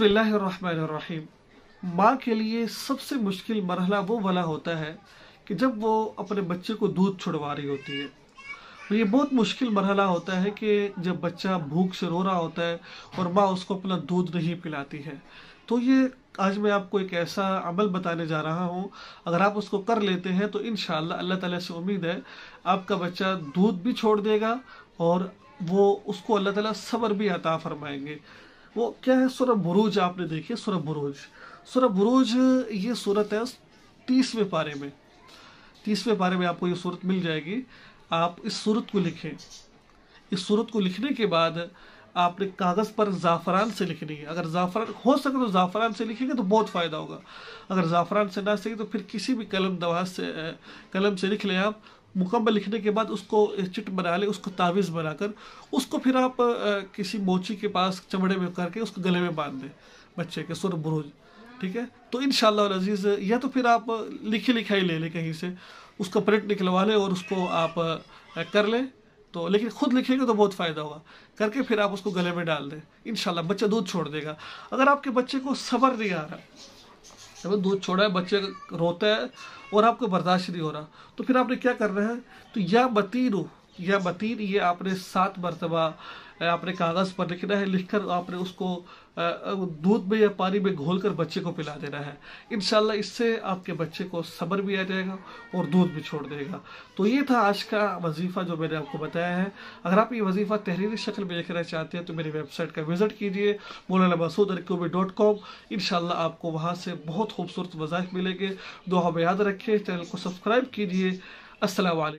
बसमीम माँ के लिए सबसे मुश्किल मरहला वो वाला होता है कि जब वो अपने बच्चे को दूध छुड़वा रही होती है तो ये बहुत मुश्किल मरहला होता है कि जब बच्चा भूख से रो रहा होता है और माँ उसको अपना दूध नहीं पिलाती है तो ये आज मैं आपको एक ऐसा अमल बताने जा रहा हूँ अगर आप उसको कर लेते हैं तो इन अल्लाह ताला से उम्मीद है आपका बच्चा दूध भी छोड़ देगा और वो उसको अल्लाह ताला सबर भी अता फरमाएंगे वो क्या है सूरह बुरूज आपने देखी है सूरह बुरूज सूरह बुरूज ये सूरत है तीसवें पारे में तीसवें पारे में आपको ये सूरत मिल जाएगी आप इस सूरत को लिखें इस सूरत को लिखने के बाद आपने कागज़ पर ज़ाफ़रान से लिखनी है अगर ज़ाफ़रान हो सके तो ज़ाफ़रान से लिखेंगे तो बहुत फ़ायदा होगा अगर ज़ाफ़रान से ना सके तो फिर किसी भी कलम दवा से कलम से लिख लें आप मुकम्मल लिखने के बाद उसको चिट बना लें उसको तावीज़ बनाकर उसको फिर आप किसी मोची के पास चमड़े में करके उसको गले में बांध दें बच्चे के सुर बुरुज ठीक है तो इन शजीज़ या तो फिर आप लिखी लिखाई ले लें कहीं से उसका प्रिंट निकलवा लें और उसको आप कर लें तो लेकिन खुद लिखेंगे तो बहुत फ़ायदा होगा करके फिर आप उसको गले में डाल दें इन बच्चा दूध छोड़ देगा अगर आपके बच्चे को सबर नहीं आ रहा से वो दूध छोड़ा है बच्चे रोता है और आपको बर्दाश्त नहीं हो रहा तो फिर आपने क्या करना है तो या बतीरू या मतीन ये आपने सात मरतबा आपने कागज़ पर लिखना है लिखकर आपने उसको दूध में या पानी में घोल कर बच्चे को पिला देना है इन इससे आपके बच्चे को सबर भी आ जाएगा और दूध भी छोड़ देगा तो ये था आज का वजीफ़ा जो मैंने आपको बताया है अगर आप ये वजीफ़ा तहरीरी शक्ल में लिखना चाहते हैं तो मेरी वेबसाइट का विज़िट कीजिए Maulana Masood Alkubi dot com in आपको वहाँ से बहुत खूबसूरत वज़ाइफ मिलेंगे दो हम याद रखें चैनल को सब्सक्राइब कीजिए असल